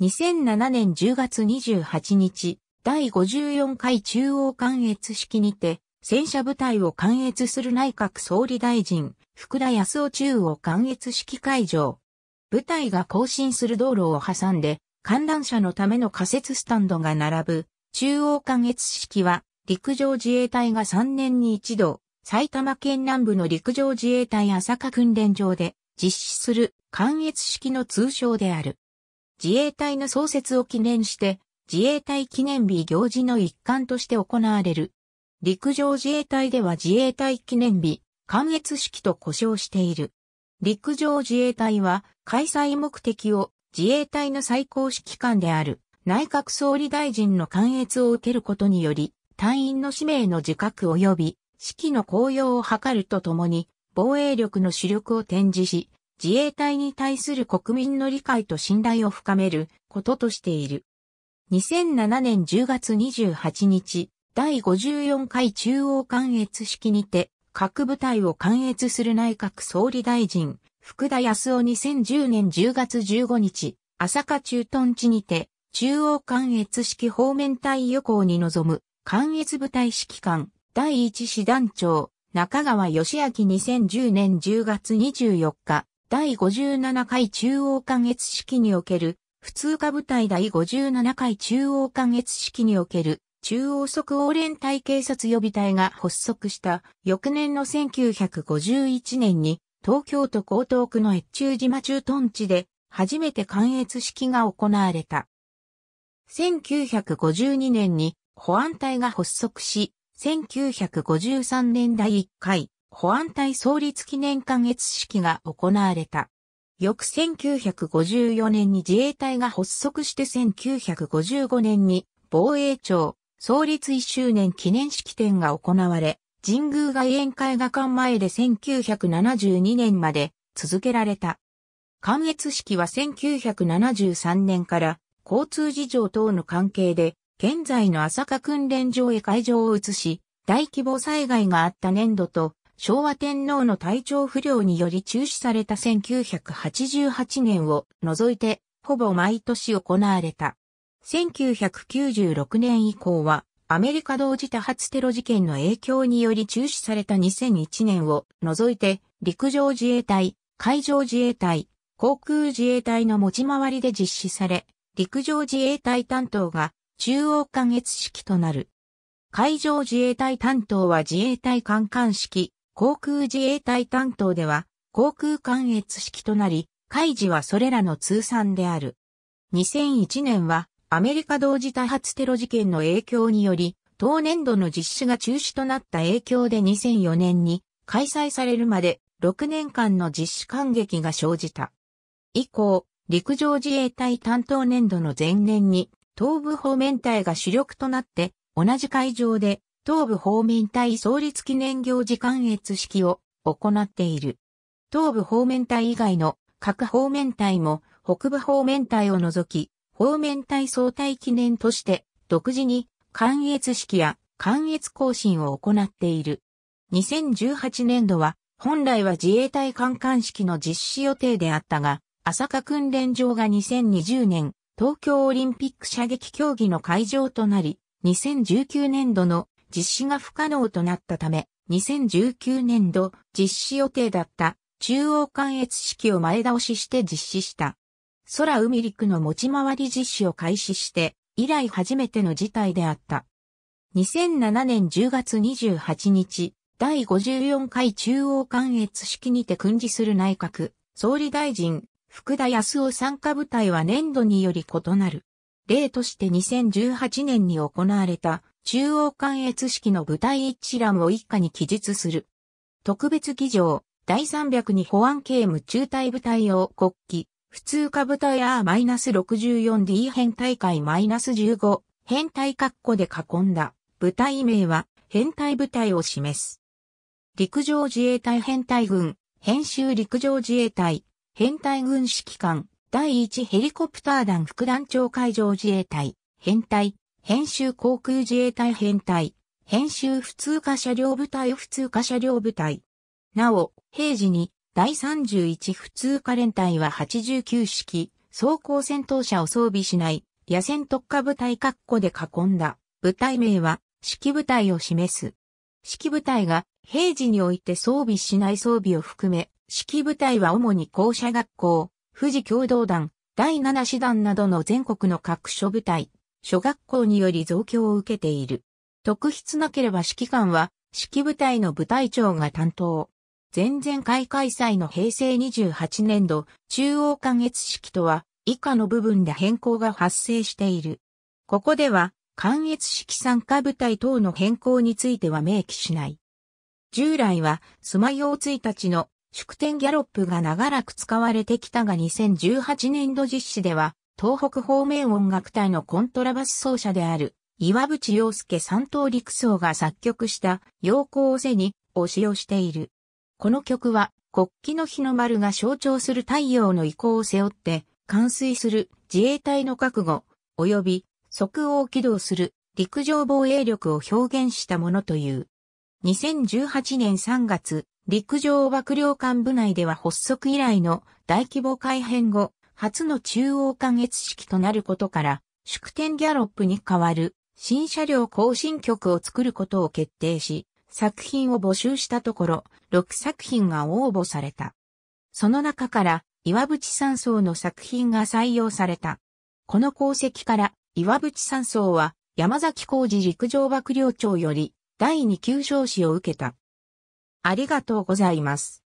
2007年10月28日、第54回中央関越式にて、戦車部隊を関越する内閣総理大臣、福田康夫中央関越式会場。部隊が更新する道路を挟んで、観覧車のための仮設スタンドが並ぶ、中央関越式は、陸上自衛隊が3年に一度、埼玉県南部の陸上自衛隊朝霞訓練場で実施する関越式の通称である。自衛隊の創設を記念して、自衛隊記念日行事の一環として行われる。陸上自衛隊では自衛隊記念日、関越式と呼称している。陸上自衛隊は開催目的を自衛隊の最高指揮官である内閣総理大臣の関越を受けることにより、隊員の使命の自覚及び、指揮の公用を図るとともに、防衛力の主力を展示し、自衛隊に対する国民の理解と信頼を深めることとしている。2007年10月28日、第54回中央関越式にて、各部隊を関越する内閣総理大臣、福田康夫2010年10月15日、朝霞駐屯地にて、中央関越式方面隊予行に臨む、関越部隊指揮官、第一師団長、中川義明2010年10月24日、第57回中央関越式における、普通科部隊第57回中央関越式における、中央即応連隊警察予備隊が発足した翌年の1951年に東京都江東区の越中島中屯地で初めて関越式が行われた。1952年に保安隊が発足し、1953年第1回保安隊創立記念館越式が行われた。翌1954年に自衛隊が発足して1955年に防衛庁創立1周年記念式典が行われ、神宮外苑絵画館前で1972年まで続けられた。関越式は1973年から交通事情等の関係で、現在の朝霞訓練場へ会場を移し、大規模災害があった年度と昭和天皇の体調不良により中止された1988年を除いて、ほぼ毎年行われた。1996年以降は、アメリカ同時多発テロ事件の影響により中止された2001年を除いて、陸上自衛隊、海上自衛隊、航空自衛隊の持ち回りで実施され、陸上自衛隊担当が中央関越式となる。海上自衛隊担当は自衛隊関関式、航空自衛隊担当では、航空関越式となり、海事はそれらの通算である。2001年は、アメリカ同時多発テロ事件の影響により、当年度の実施が中止となった影響で2004年に開催されるまで6年間の実施感激が生じた。以降、陸上自衛隊担当年度の前年に東部方面隊が主力となって同じ会場で東部方面隊創立記念行事関越式を行っている。東部方面隊以外の各方面隊も北部方面隊を除き、方面隊総体記念として独自に関越式や関越更新を行っている。2018年度は本来は自衛隊観艦式の実施予定であったが、朝霞訓練場が2020年東京オリンピック射撃競技の会場となり、2019年度の実施が不可能となったため、2019年度実施予定だった中央関越式を前倒しして実施した。空海陸の持ち回り実施を開始して、以来初めての事態であった。2007年10月28日、第54回中央関越式にて訓示する内閣、総理大臣、福田康夫参加部隊は年度により異なる。例として2018年に行われた中央関越式の部隊一覧を一家に記述する。特別議場、第302保安警務中隊部隊用国旗、普通科部隊 R-64D 編大会 -15、編隊括弧で囲んだ、部隊名は、編隊部隊を示す。陸上自衛隊編隊軍、編集陸上自衛隊、編隊軍指揮官、第1ヘリコプター団副団長海上自衛隊、編隊、編集航空自衛隊編隊、編集普通科車両部隊普通科車両部隊。なお、平時に第31普通科連隊は89式、装甲戦闘車を装備しない、野戦特化部隊括弧で囲んだ、部隊名は、式部隊を示す。式部隊が平時において装備しない装備を含め、式部隊は主に校舎学校、富士共同団、第7師団などの全国の各所部隊、小学校により増強を受けている。特筆なければ指揮官は指揮部隊の部隊長が担当。前々回開催の平成28年度中央関越式とは以下の部分で変更が発生している。ここでは関越式参加部隊等の変更については明記しない。従来はスマヨー1日の祝典ギャロップが長らく使われてきたが2018年度実施では東北方面音楽隊のコントラバス奏者である、岩渕洋介三等陸曹が作曲した、陽光を背に、を使用している。この曲は、国旗の日の丸が象徴する太陽の意向を背負って、冠水する自衛隊の覚悟、及び即応起動する陸上防衛力を表現したものという。2018年3月、陸上幕僚監部内では発足以来の大規模改編後、初の中央間越式となることから、祝典ギャロップに代わる新車両更新曲を作ることを決定し、作品を募集したところ、6作品が応募された。その中から、岩渕山荘の作品が採用された。この功績から、岩渕山荘は、山崎浩二陸上幕僚長より、第2級賞子を受けた。ありがとうございます。